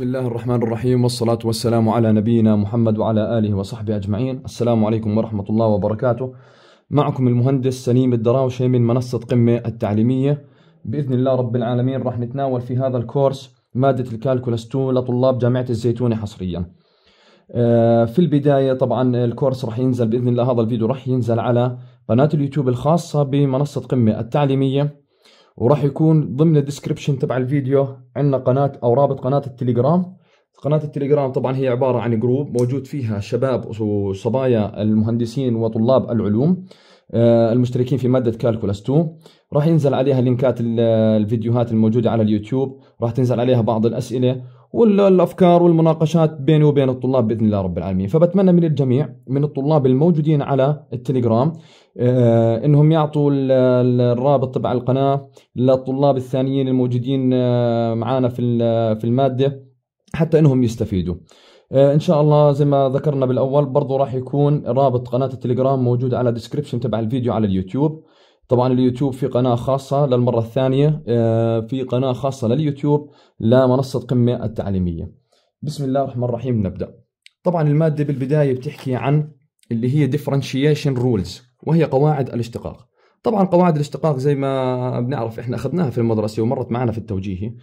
بسم الله الرحمن الرحيم والصلاة والسلام على نبينا محمد وعلى آله وصحبه أجمعين السلام عليكم ورحمة الله وبركاته معكم المهندس سليم الدراوشي من منصة قمة التعليمية بإذن الله رب العالمين راح نتناول في هذا الكورس مادة الكالكولاس 2 لطلاب جامعة الزيتونة حصريا في البداية طبعا الكورس راح ينزل بإذن الله هذا الفيديو راح ينزل على قناة اليوتيوب الخاصة بمنصة قمة التعليمية وراح يكون ضمن الديسكربشن تبع الفيديو عندنا قناه او رابط قناه التليجرام قناة التليجرام طبعا هي عبارة عن جروب موجود فيها شباب وصبايا المهندسين وطلاب العلوم آه، المشتركين في مادة كالكولاس 2 راح ينزل عليها لينكات الفيديوهات الموجودة على اليوتيوب راح تنزل عليها بعض الأسئلة والافكار والمناقشات بيني وبين الطلاب باذن الله رب العالمين فبتمنى من الجميع من الطلاب الموجودين على التليجرام آه، انهم يعطوا الرابط تبع القناه للطلاب الثانيين الموجودين آه، معنا في في الماده حتى انهم يستفيدوا آه، ان شاء الله زي ما ذكرنا بالاول برضو راح يكون رابط قناه التليجرام موجود على الديسكربشن تبع الفيديو على اليوتيوب طبعا اليوتيوب في قناة خاصة للمرة الثانية آه، في قناة خاصة لليوتيوب لمنصة قمة التعليمية بسم الله الرحمن الرحيم نبدأ طبعا المادة بالبداية بتحكي عن اللي هي ديفرنشيشن رولز وهي قواعد الاشتقاق طبعا قواعد الاشتقاق زي ما بنعرف احنا اخذناها في المدرسة ومرت معنا في التوجيهي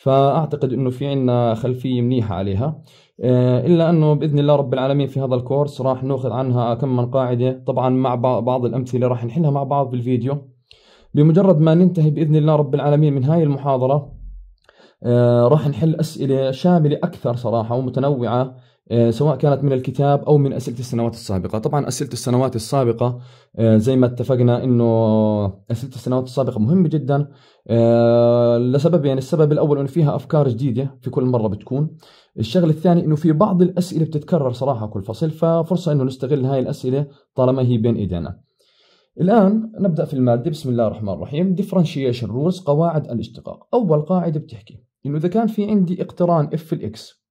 فاعتقد انه في عندنا خلفية منيحة عليها آه، الا انه باذن الله رب العالمين في هذا الكورس راح ناخذ عنها كم من قاعده طبعا مع بعض الامثله راح نحلها مع بعض بالفيديو بمجرد ما ننتهي باذن الله رب العالمين من هاي المحاضره آه، راح نحل اسئله شامله اكثر صراحه ومتنوعه آه، سواء كانت من الكتاب او من اسئله السنوات السابقه طبعا اسئله السنوات السابقه آه، زي ما اتفقنا انه اسئله السنوات السابقه مهمه جدا آه، لسببين يعني السبب الاول انه فيها افكار جديده في كل مره بتكون الشغل الثاني انه في بعض الاسئله بتتكرر صراحه كل فصل ففرصه انه نستغل هاي الاسئله طالما هي بين ايدينا الآن نبدأ في المادة بسم الله الرحمن الرحيم differentiation rules قواعد الاشتقاق أول قاعدة بتحكي إنه إذا كان في عندي اقتران f الإكس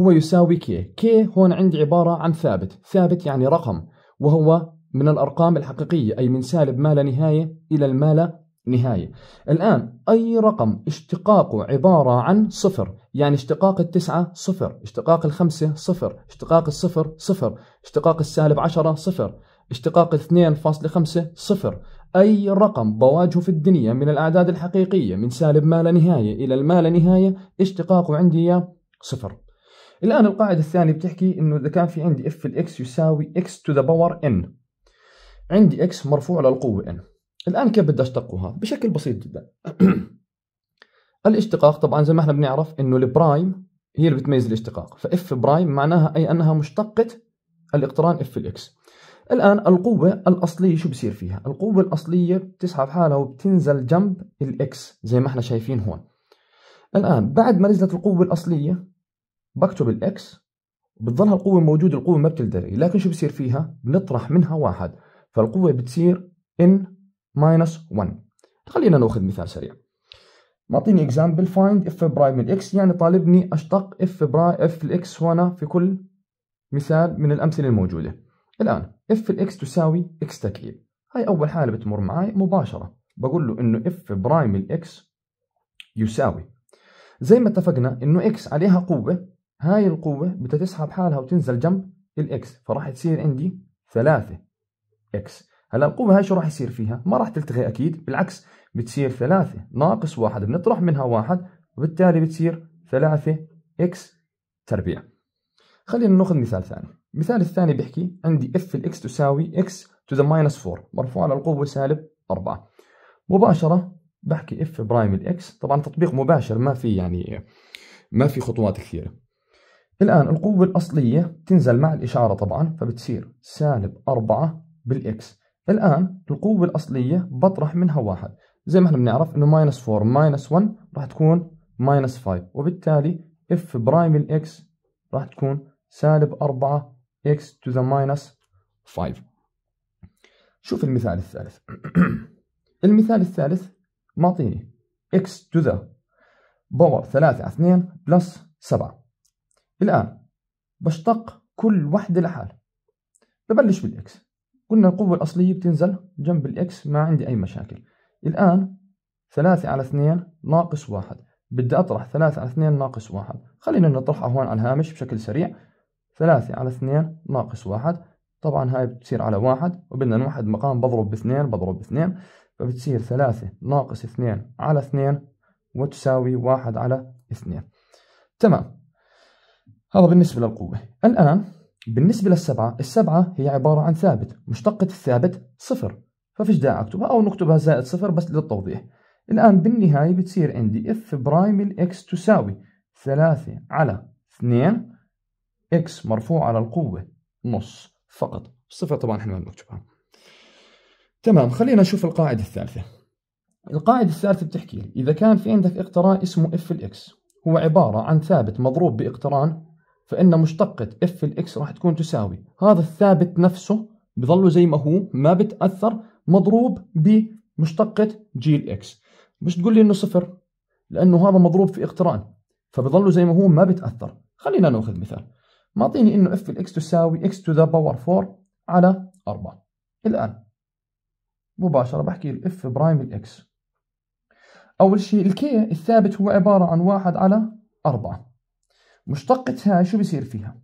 هو يساوي كي كي هون عندي عبارة عن ثابت ثابت يعني رقم وهو من الأرقام الحقيقية أي من سالب ما لا نهاية إلى الما لا نهاية الآن أي رقم اشتقاقه عبارة عن صفر يعني اشتقاق التسعة صفر اشتقاق الخمسة صفر اشتقاق الصفر صفر اشتقاق السالب عشرة صفر اشتقاق 2.5 صفر أي رقم بواجهه في الدنيا من الأعداد الحقيقية من سالب ما لا نهاية إلى الما لا نهاية اشتقاقه عندي صفر الآن القاعدة الثانية بتحكي إنه إذا كان في عندي اف الإكس يساوي إكس تو ذا باور إن عندي إكس مرفوع للقوة إن الآن كيف بدي أشتقها؟ بشكل بسيط جدا الاشتقاق طبعا زي ما احنا بنعرف إنه البرايم هي اللي بتميز الاشتقاق فاف برايم معناها أي أنها مشتقة الاقتران اف الإكس الآن القوة الأصلية شو بصير فيها؟ القوة الأصلية بتسحب حالها وبتنزل جنب الإكس زي ما احنا شايفين هون الآن بعد ما نزلت القوة الأصلية بكتب الاكس بتظلها القوة موجودة القوة ما بتلتغي لكن شو بصير فيها بنطرح منها واحد فالقوة بتصير n ماينس 1 خلينا ناخذ مثال سريع معطيني اكزامبل فايند اف برايم الاكس يعني طالبني اشتق اف برايم اف الاكس هنا في كل مثال من الامثله الموجوده الان اف الاكس تساوي اكس تكعيب هاي اول حاله بتمر معي مباشره بقول له انه اف برايم الاكس يساوي زي ما اتفقنا انه اكس عليها قوه هاي القوة بدها تسحب حالها وتنزل جنب الاكس فراح تصير عندي 3 اكس هلا القوة هاي شو راح يصير فيها؟ ما راح تلتغي اكيد بالعكس بتصير 3 ناقص واحد بنطرح منها واحد وبالتالي بتصير 3 اكس تربيع خلينا ناخذ مثال ثاني المثال الثاني بيحكي عندي اف الاكس تساوي اكس تو ذا ماينس 4 مرفوع على القوة سالب 4 مباشرة بحكي اف برايم الاكس طبعا تطبيق مباشر ما في يعني ما في خطوات كثيرة الآن القوة الأصلية تنزل مع الإشارة طبعا فبتصير سالب أربعة بالإكس الآن القوة الأصلية بطرح منها واحد زي ما احنا بنعرف إنه ماينس 4 ماينس 1 راح تكون ماينس 5 وبالتالي اف برايم الإكس راح تكون سالب 4 إكس تو ذا ماينس 5 شوف المثال الثالث المثال الثالث معطيني إكس تو ذا باور 3 على 2 بلس 7 الآن بشتق كل وحدة لحال ببلش بالإكس قلنا القوة الأصلية بتنزل جنب الإكس ما عندي أي مشاكل الآن ثلاثة على اثنين ناقص واحد بدي أطرح ثلاثة على اثنين ناقص واحد خلينا نطرحها هون على الهامش بشكل سريع ثلاثة على اثنين ناقص واحد طبعا هاي بتصير على واحد وبدنا نوحد مقام بضرب باثنين بضرب باثنين فبتصير ثلاثة ناقص اثنين على اثنين وتساوي واحد على اثنين تمام هذا بالنسبة للقوة الآن بالنسبة للسبعة السبعة هي عبارة عن ثابت مشتقة الثابت صفر ففيش داعي أكتبها أو نكتبها زائد صفر بس للتوضيح الآن بالنهاية بتصير عندي اف برايم الإكس تساوي ثلاثة على اثنين إكس مرفوع على القوة نص فقط صفر طبعا احنا ما بنكتبها تمام خلينا نشوف القاعدة الثالثة القاعدة الثالثة بتحكي إذا كان في عندك اقتران اسمه اف الإكس هو عبارة عن ثابت مضروب باقتران فإن مشتقة اف الإكس راح تكون تساوي هذا الثابت نفسه بظله زي ما هو ما بتأثر مضروب بمشتقة جي الإكس مش تقول لي إنه صفر لأنه هذا مضروب في اقتران فبظله زي ما هو ما بتأثر خلينا ناخذ مثال معطيني إنه اف الإكس تساوي إكس تو ذا باور 4 على 4 الآن مباشرة بحكي الاف برايم الإكس أول شيء الكي الثابت هو عبارة عن 1 على 4 مشتقة هاي شو بيصير فيها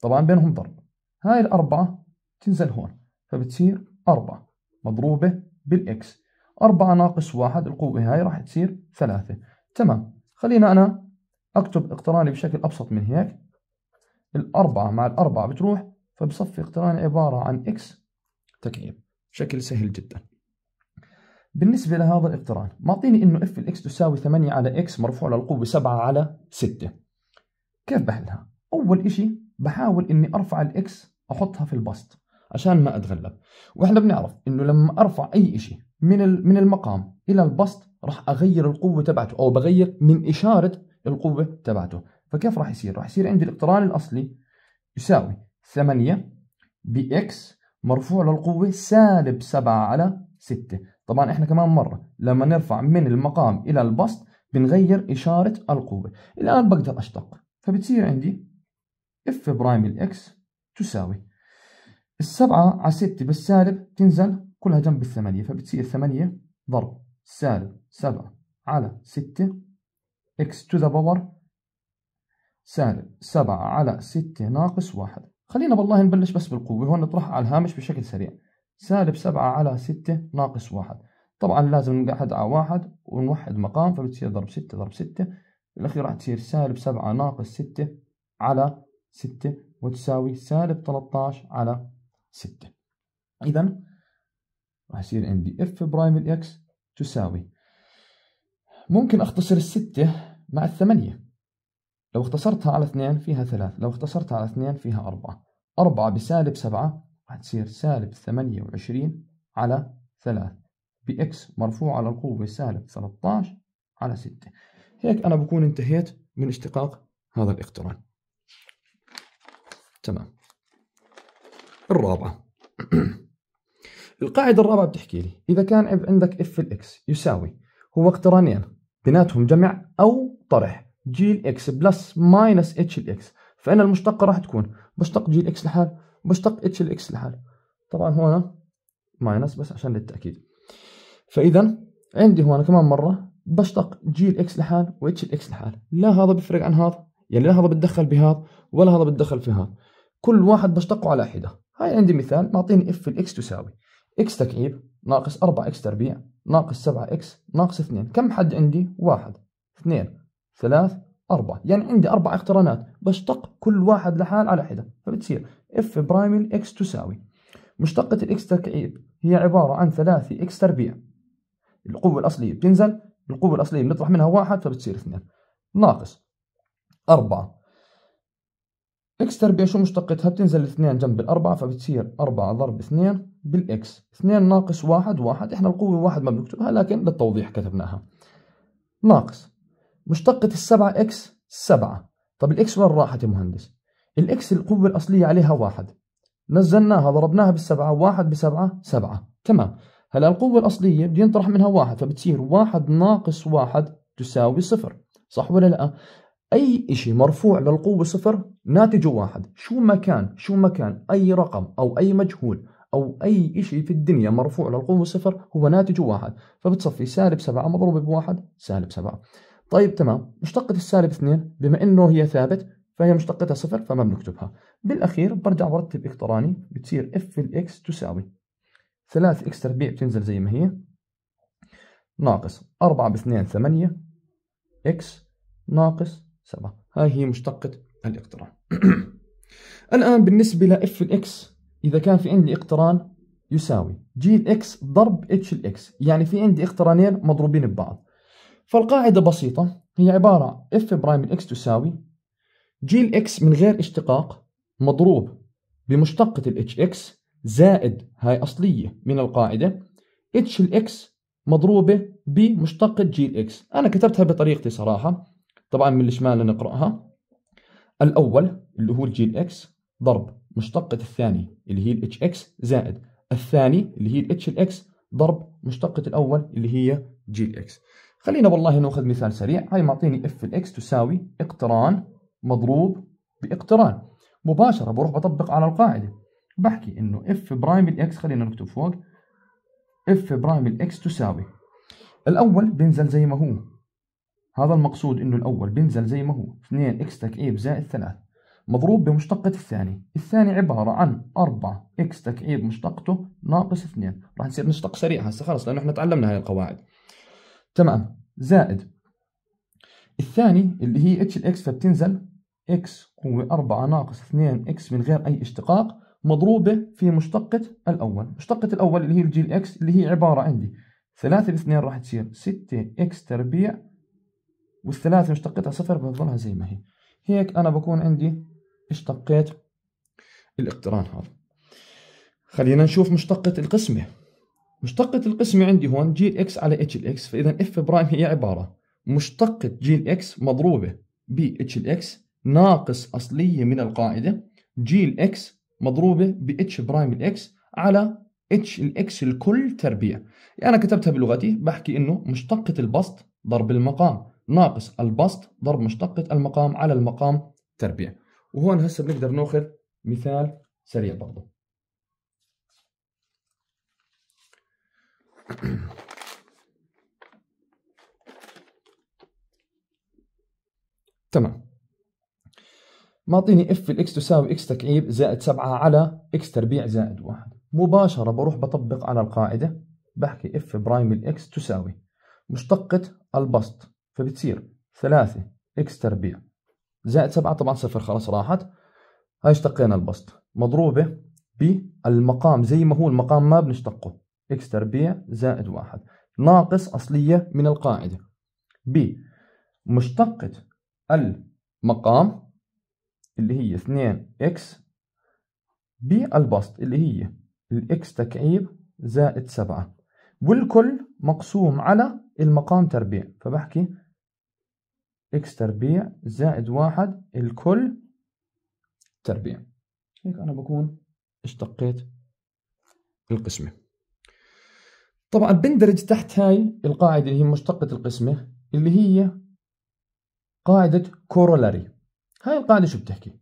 طبعا بينهم ضرب هاي الأربعة تنزل هون فبتصير أربعة مضروبة بالإكس أربعة ناقص واحد القوة هاي راح تصير ثلاثة تمام خلينا أنا أكتب اقتراني بشكل أبسط من هيك الأربعة مع الأربعة بتروح فبصفي اقتراني عبارة عن إكس تكعيب بشكل سهل جدا بالنسبة لهذا الاقتران معطيني إنه اف الإكس تساوي 8 على إكس مرفوع للقوة 7 على 6 كيف بحلها؟ أول إشي بحاول إني أرفع الإكس أحطها في البسط عشان ما أتغلب وإحنا بنعرف إنه لما أرفع أي إشي من من المقام إلى البسط راح أغير القوة تبعته أو بغير من إشارة القوة تبعته فكيف راح يصير؟ راح يصير عندي الاقتران الأصلي يساوي 8 بإكس مرفوع للقوة سالب 7 على 6 طبعا احنا كمان مرة لما نرفع من المقام إلى البسط بنغير إشارة القوة الآن بقدر أشتق فبتصير عندي اف برايم الاكس تساوي السبعة على ستة بالسالب تنزل كلها جنب الثمانية فبتصير ثمانية ضرب سالب سبعة على ستة اكس تو ذا باور سالب سبعة على ستة ناقص واحد خلينا بالله نبلش بس بالقوة هون نطرحها على الهامش بشكل سريع سالب سبعة على ستة ناقص واحد طبعا لازم نقعد على واحد ونوحد مقام فبتصير ضرب ستة ضرب ستة بالأخير راح تصير سالب سبعة ناقص ستة على ستة وتساوي سالب 13 على ستة إذا راح يصير عندي اف برايم الاكس تساوي ممكن اختصر الستة مع الثمانية لو اختصرتها على اثنين فيها ثلاث لو اختصرتها على اثنين فيها أربعة أربعة بسالب سبعة راح تصير سالب ثمانية وعشرين على ثلاث بإكس مرفوع على القوة سالب 13 على ستة هيك أنا بكون انتهيت من اشتقاق هذا الاقتران تمام الرابعة القاعدة الرابعة بتحكي لي إذا كان عندك اف الإكس يساوي هو اقترانين بيناتهم جمع أو طرح جي الإكس بلس ماينس اتش الإكس فإن المشتقة راح تكون مشتق جي الإكس لحال مشتق اتش الإكس لحال طبعا هون ماينس بس عشان للتأكيد فإذا عندي هون كمان مرة بشطق جي الاكس لحال واتش الاكس لحال لا هذا بيفرق عن هذا يعني لا هذا بتدخل بهذا ولا هذا بتدخل في هذا كل واحد بشتقه على حده هاي عندي مثال معطيني اف الاكس تساوي اكس تكعيب ناقص 4 اكس تربيع ناقص 7 اكس ناقص 2 كم حد عندي واحد اثنين ثلاث أربعة يعني عندي اربع اقترانات بشتق كل واحد لحال على حده فبتصير اف برايم الاكس تساوي مشتقة الاكس تكعيب هي عبارة عن ثلاثي اكس تربيع القوة الأصلية بتنزل القوة الأصلية اللي نطرح منها واحد فبتصير اثنين ناقص أربعة اكس تربيع شو مشتقتها بتنزل اثنين جنب الأربعة فبتصير أربعة ضرب اثنين بالإكس اثنين ناقص واحد واحد إحنا القوة واحد ما بنكتبها لكن للتوضيح كتبناها ناقص مشتقة السبعة إكس سبعة طب الإكس وين راحت يا مهندس الإكس القوة الأصلية عليها واحد نزلناها ضربناها بالسبعة واحد بسبعة سبعة تمام هلا القوة الأصلية بدي نطرح منها واحد فبتصير واحد ناقص واحد تساوي صفر صح ولا لا؟ أي إشي مرفوع للقوة صفر ناتجه واحد شو ما كان شو ما كان أي رقم أو أي مجهول أو أي إشي في الدنيا مرفوع للقوة صفر هو ناتجه واحد فبتصفي سالب سبعة مضروبة بواحد سالب سبعة طيب تمام مشتقة السالب اثنين بما إنه هي ثابت فهي مشتقتها صفر فما بنكتبها بالأخير برجع برتب إقتراني بتصير اف الإكس تساوي 3 اكس تربيع بتنزل زي ما هي ناقص 4 ب 2 8 اكس ناقص 7 هاي هي مشتقة الاقتران الآن بالنسبة لإف الإكس إذا كان في عندي اقتران يساوي جي الإكس ضرب اتش الإكس يعني في عندي اقترانين مضروبين ببعض فالقاعدة بسيطة هي عبارة اف برايم الإكس تساوي جي الإكس من غير اشتقاق مضروب بمشتقة الاتش إكس زائد هاي أصلية من القاعدة اتش الاكس مضروبة بمشتقة جي الاكس أنا كتبتها بطريقتي صراحة طبعا من الشمال نقرأها الأول اللي هو الجي الاكس ضرب مشتقة الثاني اللي هي الاتش اكس زائد الثاني اللي هي الاتش الاكس ضرب مشتقة الأول اللي هي جي الاكس خلينا والله ناخذ مثال سريع هاي معطيني اف الاكس تساوي اقتران مضروب باقتران مباشرة بروح بطبق على القاعدة بحكي انه اف برايم الاكس خلينا نكتب فوق اف برايم الاكس تساوي الاول بينزل زي ما هو هذا المقصود انه الاول بينزل زي ما هو 2 اكس تكعيب زائد 3 مضروب بمشتقة الثاني الثاني عبارة عن 4 اكس تكعيب مشتقته ناقص 2 راح نصير نشتق سريع هسه خلص لانه احنا تعلمنا هاي القواعد تمام زائد الثاني اللي هي اتش الاكس فبتنزل اكس قوة 4 ناقص 2 اكس من غير اي اشتقاق مضروبة في مشتقة الأول مشتقة الأول اللي هي الجي الإكس اللي هي عبارة عندي ثلاثة باثنين راح تصير ستة إكس تربيع والثلاثة مشتقتها صفر بتظلها زي ما هي هيك أنا بكون عندي اشتقيت الاقتران هذا خلينا نشوف مشتقة القسمة مشتقة القسمة عندي هون جي إكس على اتش الإكس فإذا اف برايم هي عبارة مشتقة جي الإكس مضروبة ب اتش الإكس ناقص أصلية من القاعدة جي الإكس مضروبه ب اتش برايم الاكس على اتش الاكس الكل تربيع انا كتبتها بلغتي بحكي انه مشتقه البسط ضرب المقام ناقص البسط ضرب مشتقه المقام على المقام تربيع وهون هسه بنقدر ناخذ مثال سريع برضه تمام معطيني اف الاكس تساوي اكس تكعيب زائد 7 على اكس تربيع زائد 1 مباشرة بروح بطبق على القاعدة بحكي اف برايم الاكس تساوي مشتقة البسط فبتصير 3 اكس تربيع زائد 7 طبعا صفر خلاص راحت هاي اشتقينا البسط مضروبة بالمقام زي ما هو المقام ما بنشتقه اكس تربيع زائد 1 ناقص أصلية من القاعدة ب مشتقة المقام اللي هي 2 اكس بالبسط اللي هي الاكس تكعيب زائد 7 والكل مقسوم على المقام تربيع فبحكي اكس تربيع زائد واحد الكل تربيع هيك أنا بكون اشتقيت القسمة طبعا بندرج تحت هاي القاعدة اللي هي مشتقة القسمة اللي هي قاعدة كورولاري هاي القاعدة شو بتحكي؟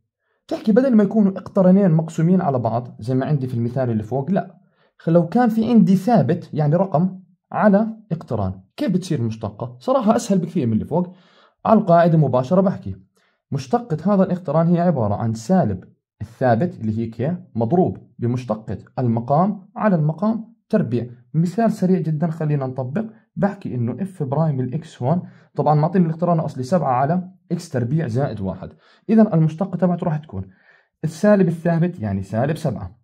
بتحكي بدل ما يكونوا اقترنين مقسومين على بعض زي ما عندي في المثال اللي فوق لا لو كان في عندي ثابت يعني رقم على اقتران كيف بتصير المشتقة؟ صراحة أسهل بكثير من اللي فوق على القاعدة مباشرة بحكي مشتقة هذا الاقتران هي عبارة عن سالب الثابت اللي هي كي مضروب بمشتقة المقام على المقام تربيع مثال سريع جدا خلينا نطبق بحكي انه اف برايم الاكس 1 طبعا معطيني الاقتران الاصلي 7 على اكس تربيع زائد 1 اذا المشتقه تبعته راح تكون السالب الثابت يعني سالب 7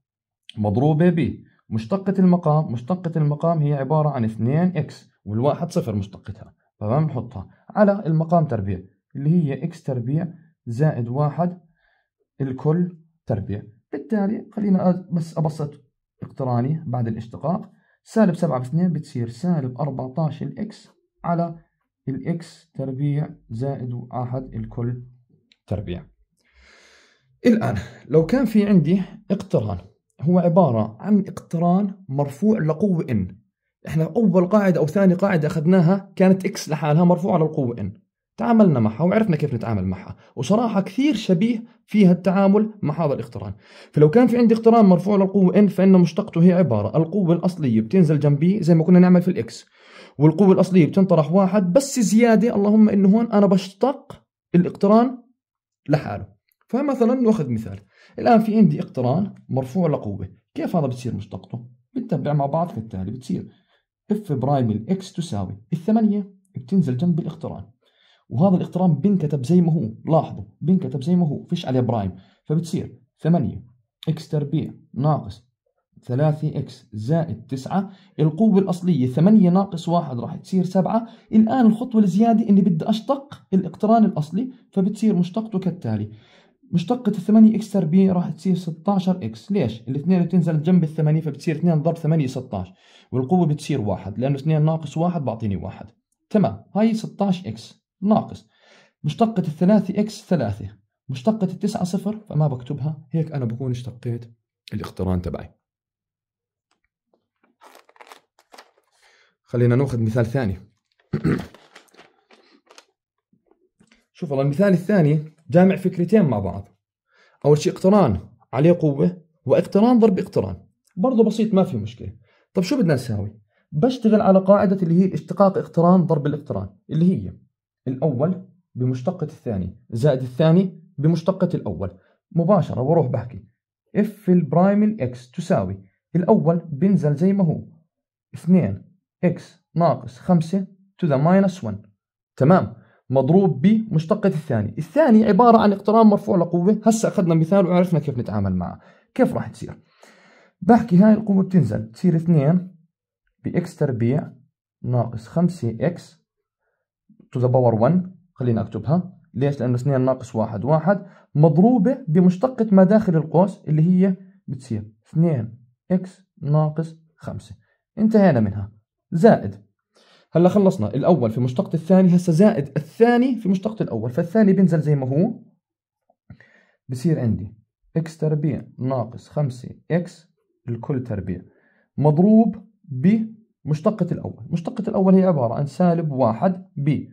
مضروبه ب مشتقة المقام مشتقة المقام هي عبارة عن 2 اكس والواحد صفر مشتقتها تمام نحطها على المقام تربيع اللي هي اكس تربيع زائد واحد الكل تربيع بالتالي خلينا بس ابسط اقتراني بعد الاشتقاق سالب 7 باثنين بتصير سالب 14 الاكس على الاكس تربيع زائد واحد الكل تربيع الآن لو كان في عندي اقتران هو عبارة عن اقتران مرفوع لقوة ان احنا أول قاعدة أو ثاني قاعدة أخذناها كانت اكس لحالها مرفوعة للقوة ان تعاملنا معها وعرفنا كيف نتعامل معها وصراحة كثير شبيه فيها التعامل مع هذا الاقتران فلو كان في عندي اقتران مرفوع للقوة n فإن مشتقته هي عبارة القوة الأصلية بتنزل جنبي زي ما كنا نعمل في الإكس والقوة الأصلية بتنطرح واحد بس زيادة اللهم إنه هون أنا بشتق الاقتران لحاله فمثلا نأخذ مثال الآن في عندي اقتران مرفوع لقوة كيف هذا بتصير مشتقته؟ بنتبع مع بعض كالتالي بتصير اف برايم الاكس تساوي الثمانية بتنزل جنب الاقتران وهذا الاقتران بنكتب زي ما هو لاحظوا بنكتب زي ما هو فيش عليه برايم فبتصير 8 اكس تربيع ناقص 3 اكس زائد 9 القوة الأصلية 8 ناقص 1 راح تصير 7 الآن الخطوة الزيادة إني بدي أشتق الاقتران الأصلي فبتصير مشتقته كالتالي مشتقة ال 8 اكس تربيع راح تصير 16 اكس، ليش؟ الاثنين بتنزل جنب 8 فبتصير 2 ضرب 8 16 والقوة بتصير 1 لأنه 2 ناقص 1 بعطيني 1 تمام هاي 16 اكس ناقص مشتقة الثلاثي اكس ثلاثة مشتقة التسعة صفر فما بكتبها هيك أنا بكون اشتقيت الاقتران تبعي خلينا ناخذ مثال ثاني شوف والله المثال الثاني جامع فكرتين مع بعض أول شيء اقتران عليه قوة واقتران ضرب اقتران برضه بسيط ما في مشكلة طب شو بدنا نساوي بشتغل على قاعدة اللي هي اشتقاق اقتران ضرب الاقتران اللي هي الأول بمشتقة الثاني زائد الثاني بمشتقة الأول مباشرة واروح بحكي اف في البرايم الاكس تساوي الأول بنزل زي ما هو 2 اكس ناقص 5 to the minus 1 تمام مضروب بمشتقة الثاني الثاني عبارة عن اقتران مرفوع لقوة هسا أخذنا مثال وعرفنا كيف نتعامل معه كيف راح تصير بحكي هاي القوة بتنزل تصير 2 بإكس تربيع ناقص 5 إكس تو ذا باور 1 خلينا اكتبها ليش؟ لانه 2 ناقص 1 1 مضروبه بمشتقه ما داخل القوس اللي هي بتصير 2 اكس ناقص 5 انتهينا منها زائد هلا خلصنا الاول في مشتقه الثاني هسه زائد الثاني في مشتقه الاول فالثاني بينزل زي ما هو بصير عندي اكس تربيع ناقص 5 اكس الكل تربيع مضروب بمشتقة الأول مشتقة الأول هي عبارة عن سالب 1 ب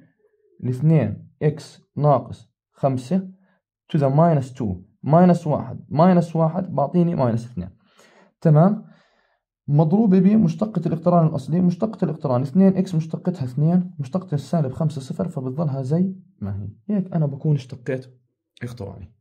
الاثنين إكس ناقص خمسة to the minus 2 minus 1 minus 1 بعطيني minus 2 تمام مضروبة بمشتقة الاقتران الأصلي مشتقة الاقتران 2 إكس مشتقتها 2 مشتقة السالب 5 صفر فبتظلها زي ما هي هيك أنا بكون اشتقيت اقتراني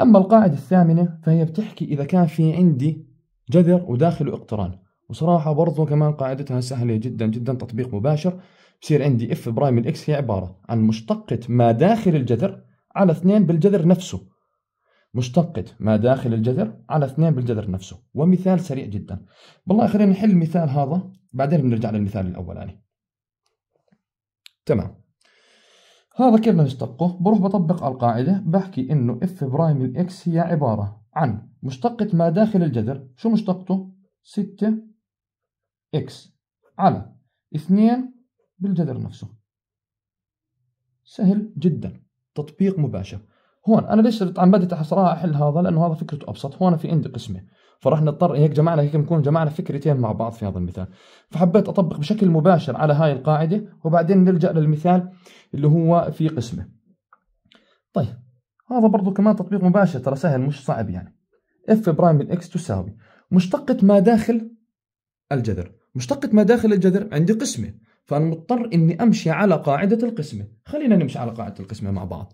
أما القاعدة الثامنة فهي بتحكي إذا كان في عندي جذر وداخله اقتران وصراحة برضو كمان قاعدتها سهلة جدا جدا تطبيق مباشر بصير عندي اف برايم الاكس هي عباره عن مشتقه ما داخل الجذر على 2 بالجذر نفسه مشتقة ما داخل الجذر على 2 بالجذر نفسه ومثال سريع جدا بالله خلينا نحل المثال هذا بعدين بنرجع للمثال الاولاني يعني. تمام هذا كيف نشتقه بروح بطبق القاعدة بحكي انه اف برايم الاكس هي عبارة عن مشتقة ما داخل الجذر شو مشتقته 6 اكس على 2 بالجذر نفسه سهل جدا تطبيق مباشر هون انا ليش بدي صراحه احل هذا لانه هذا فكرته ابسط هون في عندي قسمه فراح نضطر هيك جمعنا هيك بنكون جمعنا فكرتين مع بعض في هذا المثال فحبيت اطبق بشكل مباشر على هاي القاعده وبعدين نلجا للمثال اللي هو في قسمه طيب هذا برضو كمان تطبيق مباشر ترى سهل مش صعب يعني اف برايم من اكس تساوي مشتقة ما داخل الجذر مشتقة ما داخل الجذر عندي قسمة فأنا مضطر إني أمشي على قاعدة القسمة خلينا نمشي على قاعدة القسمة مع بعض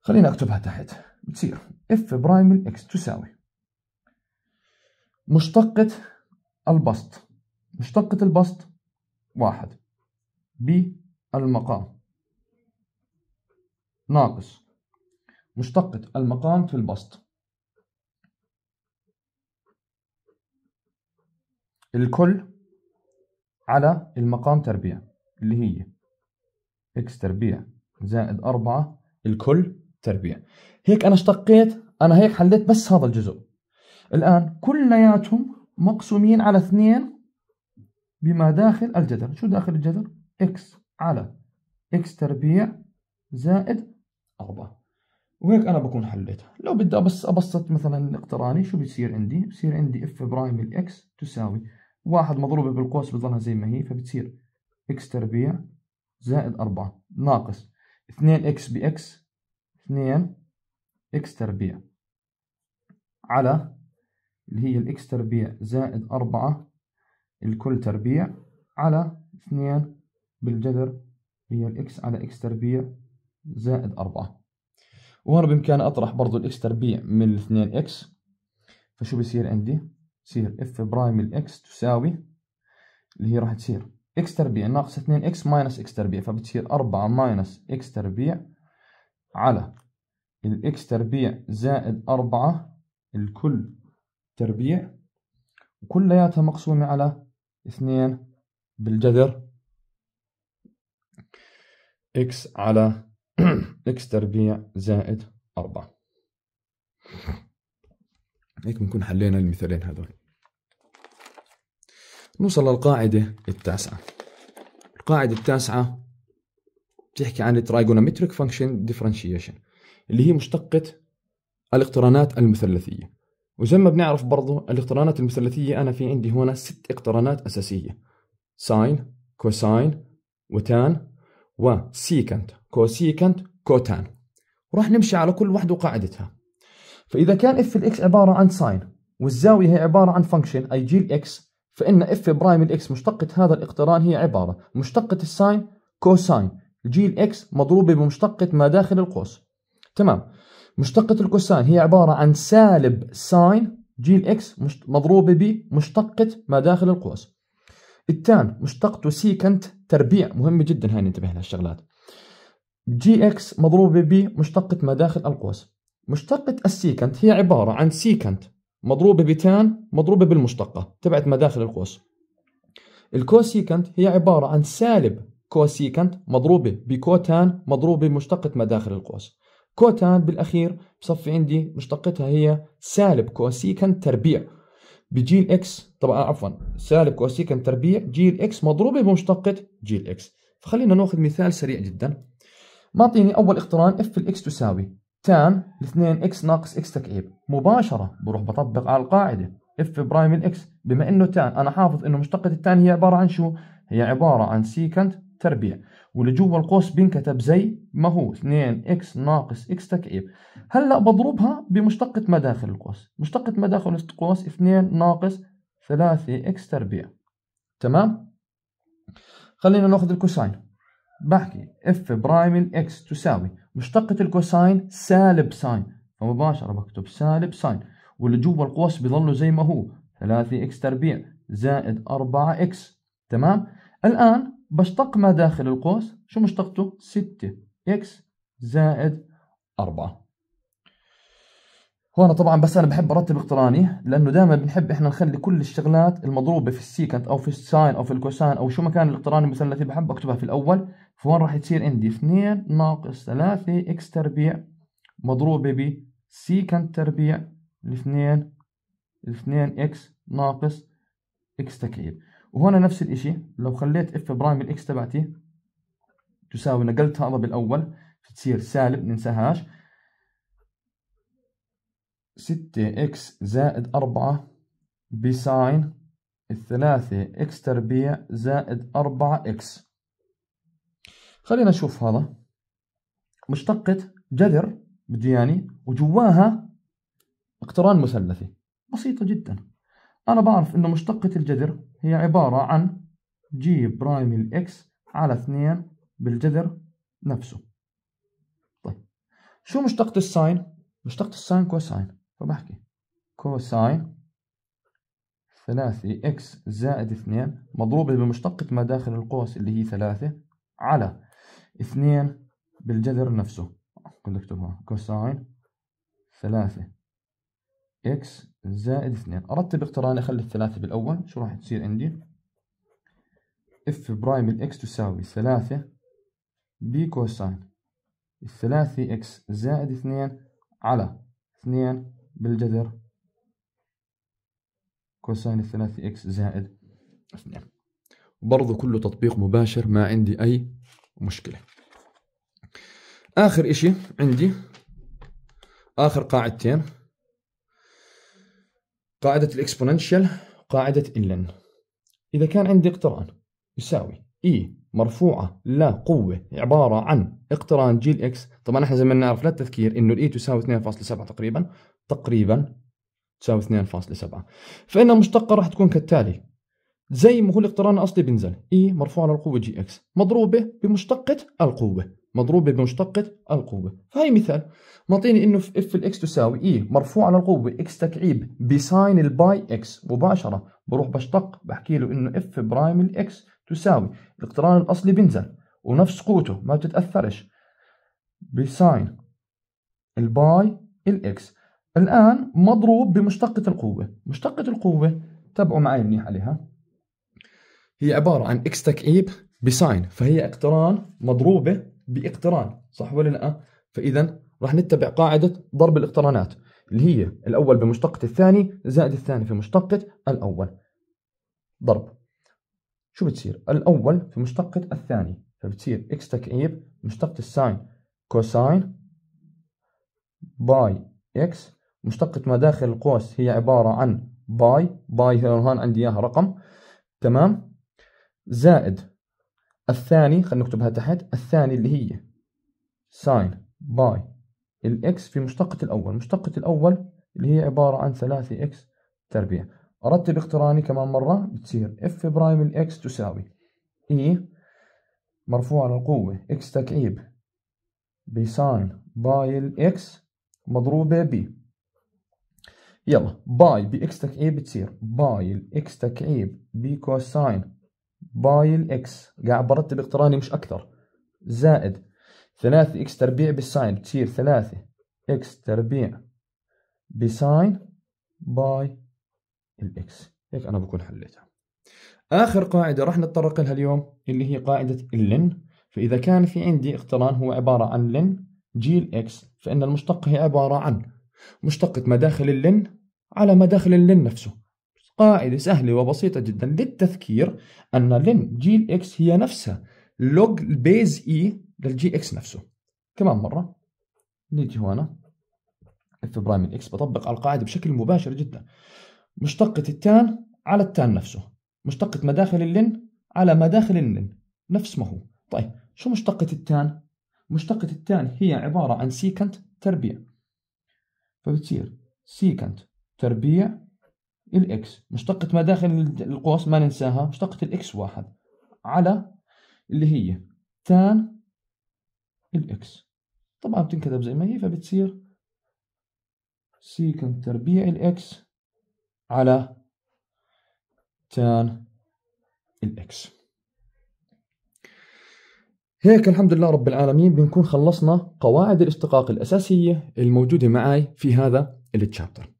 خلينا أكتبها تحت بتصير اف برايم X تساوي مشتقة البسط مشتقة البسط واحد بالمقام ناقص مشتقة المقام في البسط الكل على المقام تربيع اللي هي اكس تربيع زائد 4 الكل تربيع هيك انا اشتقيت انا هيك حليت بس هذا الجزء الان كلياتهم مقسومين على اثنين بما داخل الجذر شو داخل الجذر اكس على اكس تربيع زائد 4 وهيك انا بكون حليتها لو بدي بس ابسط مثلا اقتراني شو بيصير عندي بصير عندي اف برايم الاكس تساوي واحد مضروبة بالقوس بتظلها زي ما هي فبتصير إكس تربيع زائد أربعة ناقص اثنين إكس بإكس اثنين إكس تربيع على اللي هي الإكس تربيع زائد أربعة الكل تربيع على اثنين بالجذر هي الإكس على إكس تربيع زائد أربعة وهنا بإمكاني أطرح برضو الإكس تربيع من الاثنين إكس فشو بصير عندي؟ تصير اف برايم الاكس تساوي اللي هي راح تصير اكس تربيع ناقص 2 اكس ماينس اكس تربيع فبتصير 4 ماينس اكس تربيع على الاكس تربيع زائد 4 الكل تربيع وكلياتها مقسومة على 2 بالجذر اكس على اكس تربيع زائد 4 هيك بنكون حلينا المثالين هذول نوصل للقاعدة التاسعة القاعدة التاسعة بتحكي عن الترايجونومتريك فانكشن ديفرنشيشن اللي هي مشتقة الاقترانات المثلثية وزي ما بنعرف برضو الاقترانات المثلثية أنا في عندي هنا ست اقترانات أساسية ساين كوساين وتان وسيكنت كوسيكنت كوتان وراح نمشي على كل واحدة وقاعدتها فإذا كان اف الاكس عبارة عن ساين والزاوية هي عبارة عن فانكشن أي جي الاكس فإن اف برايم الاكس مشتقة هذا الاقتران هي عبارة مشتقة الساين كوساين جي الاكس مضروبة بمشتقة ما داخل القوس تمام مشتقة الكوساين هي عبارة عن سالب ساين جي الاكس مضروبة بمشتقة ما داخل القوس التان مشتقته سيكنت تربيع مهمة جدا هاي ننتبه لهالشغلات جي اكس مضروبة بمشتقة ما داخل القوس مشتقة السيكنت هي عبارة عن سيكنت مضروبة بتان مضروبة بالمشتقة تبعت مداخل القوس الكوسيكنت هي عبارة عن سالب كوسيكنت مضروبة بكوتان مضروبة بمشتقة مداخل القوس كوتان بالأخير بصفي عندي مشتقتها هي سالب كوسيكنت تربيع بجيل اكس طبعا آه، عفوا سالب كوسيكنت تربيع جيل اكس مضروبة بمشتقة جيل اكس فخلينا ناخذ مثال سريع جدا معطيني أول اقتران اف الاكس تساوي تان الاثنين اكس ناقص اكس تكعيب مباشرة بروح بطبق على القاعدة اف برايم الاكس بما انه تان انا حافظ انه مشتقة التان هي عبارة عن شو؟ هي عبارة عن سيكنت تربيع واللي جوا القوس بينكتب زي ما هو 2 اكس ناقص اكس تكعيب هلا بضربها بمشتقة ما داخل القوس مشتقة ما داخل القوس 2 ناقص 3 اكس تربيع تمام خلينا ناخذ الكوساين بحكي اف برايم الاكس تساوي مشتقة الكوساين سالب ساين فمباشرة بكتب سالب ساين واللي جوا القوس بيظلوا زي ما هو 3 اكس تربيع زائد 4 اكس تمام الآن بشتق ما داخل القوس شو مشتقته 6 اكس زائد 4 هون طبعا بس انا بحب ارتب اقتراني لانه دائما بنحب احنا نخلي كل الشغلات المضروبه في السيكنت او في الساين او في الكوساين او شو ما كان الاقتراني مثلا التي بحب اكتبها في الاول فهون راح تصير عندي 2 ناقص 3 اكس تربيع مضروبه ب سيكنت تربيع الاثنين 2 اكس ناقص اكس تكعيب وهنا نفس الاشي لو خليت اف برايم الاكس تبعتي تساوي نقلتها هذا بالاول بتصير سالب ننساهاش ستة إكس زائد أربعة بساين الثلاثة إكس تربيع زائد أربعة إكس خلينا نشوف هذا مشتقة جذر بدياني وجواها اقتران مثلثي بسيطة جدا أنا بعرف إنه مشتقة الجذر هي عبارة عن جي برايم الإكس على اثنين بالجذر نفسه طيب شو مشتقة الساين؟ مشتقة الساين كوساين فبحكي كوساين ثلاثي اكس زائد اثنين مضروبة بمشتقة ما داخل القوس اللي هي ثلاثة على اثنين بالجذر نفسه كنت اكتبها كوساين ثلاثة اكس زائد اثنين ارتب اقتراني اخلي الثلاثة بالاول شو راح تصير عندي اف برايم الاكس تساوي ثلاثة بي كوساين الثلاثي اكس زائد اثنين على اثنين بالجذر كوساين الثلاثي اكس زائد اثنين برضو كله تطبيق مباشر ما عندي اي مشكلة اخر اشي عندي اخر قاعدتين قاعدة الاكسبوننشال قاعدة إنلن إذا كان عندي اقتران يساوي إي e مرفوعه لا قوه عباره عن اقتران جي الاكس طبعا احنا زي ما نعرف للتذكير انه الاي e تساوي 2.7 تقريبا تقريبا تساوي 2.7 فان المشتقه راح تكون كالتالي زي ما هو الاقتران الاصلي بينزل اي e مرفوعه للقوه جي اكس مضروبه بمشتقه القوه مضروبه بمشتقه القوه فهي مثال معطيني انه في اف الاكس تساوي اي e مرفوعه للقوه اكس تكعيب بساين الباي اكس مباشره بروح بشتق بحكي له انه اف برايم الاكس تساوي الاقتران الأصلي بينزل ونفس قوته ما بتتأثرش بساين الباي الإكس الآن مضروب بمشتقة القوة مشتقة القوة تابعوا معي منيح عليها هي عبارة عن إكس تكعيب بساين فهي اقتران مضروبة باقتران صح ولا لا؟ فإذا راح نتبع قاعدة ضرب الاقترانات اللي هي الأول بمشتقة الثاني زائد الثاني في مشتقة الأول ضرب شو بتصير؟ الأول في مشتقة الثاني فبتصير إكس تكعيب مشتقة الساين كوساين باي إكس مشتقة ما داخل القوس هي عبارة عن باي باي هون عندي إياها رقم تمام زائد الثاني خلينا نكتبها تحت الثاني اللي هي ساين باي الإكس في مشتقة الأول مشتقة الأول اللي هي عبارة عن ثلاثة إكس تربيع ارتب اقتراني كمان مرة بتصير اف برايم الاكس تساوي اي e مرفوع على القوة اكس تكعيب بساين باي الاكس مضروبة ب يلا باي باكس تكعيب بتصير باي الاكس تكعيب بكوساين باي الاكس قاعد برتب اقتراني مش اكثر زائد 3 اكس تربيع بالساين بتصير 3 اكس تربيع بساين باي الإكس هيك أنا بكون حليتها آخر قاعدة راح نتطرق لها اليوم اللي هي قاعدة اللن فإذا كان في عندي اقتران هو عبارة عن لن جي الإكس فإن المشتق هي عبارة عن مشتقة مداخل اللين اللن على مداخل اللين اللن نفسه قاعدة سهلة وبسيطة جدا للتذكير أن لن جي الإكس هي نفسها لوج البيز إي للجي إكس نفسه كمان مرة نيجي هنا اف برايم الاكس بطبق على القاعدة بشكل مباشر جدا مشتقة التان على التان نفسه مشتقة مداخل اللن على مداخل اللن نفس ما هو طيب شو مشتقة التان؟ مشتقة التان هي عبارة عن سيكنت تربيع فبتصير سيكنت تربيع الاكس مشتقة مداخل القوس ما ننساها مشتقة الاكس واحد على اللي هي تان الاكس طبعا بتنكتب زي ما هي فبتصير سيكنت تربيع الاكس على تان الإكس هيك الحمد لله رب العالمين بنكون خلصنا قواعد الاشتقاق الأساسية الموجودة معي في هذا التشابتر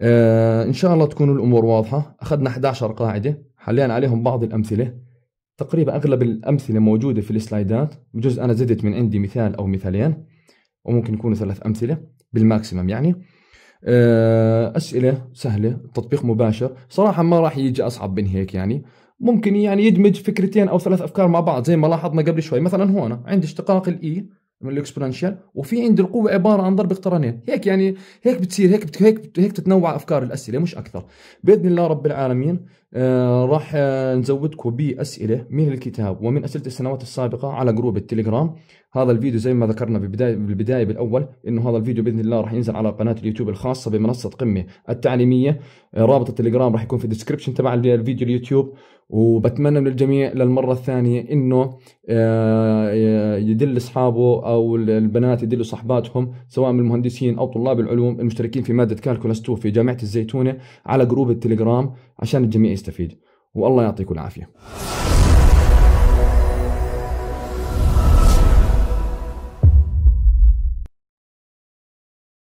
آه ان شاء الله تكون الأمور واضحة أخذنا 11 قاعدة حلينا عليهم بعض الأمثلة تقريبا أغلب الأمثلة موجودة في السلايدات بجزء أنا زدت من عندي مثال أو مثالين وممكن يكونوا ثلاث أمثلة بالماكسيمم يعني آه، اسئله سهله تطبيق مباشر صراحه ما راح يجي اصعب من هيك يعني ممكن يعني يدمج فكرتين او ثلاث افكار مع بعض زي ما لاحظنا قبل شوي مثلا هون عندي اشتقاق الاي e، من الاكسبوننشال وفي عندي القوه عباره عن ضرب اقترانين هيك يعني هيك بتصير هيك بت... هيك بت... هيك تتنوع افكار الاسئله مش اكثر باذن الله رب العالمين آه، راح آه، نزودكم باسئله من الكتاب ومن اسئله السنوات السابقه على جروب التليجرام هذا الفيديو زي ما ذكرنا بالبدايه بالبدايه بالاول انه هذا الفيديو باذن الله راح ينزل على قناه اليوتيوب الخاصه بمنصه قمه التعليميه آه، رابط التليجرام راح يكون في الديسكربشن تبع الفيديو اليوتيوب وبتمنى من الجميع للمره الثانيه انه يدل اصحابه او البنات يدلوا صحباتهم سواء من المهندسين او طلاب العلوم المشتركين في ماده كالكولاس 2 في جامعه الزيتونه على جروب التليجرام عشان الجميع يستفيد والله يعطيكم العافيه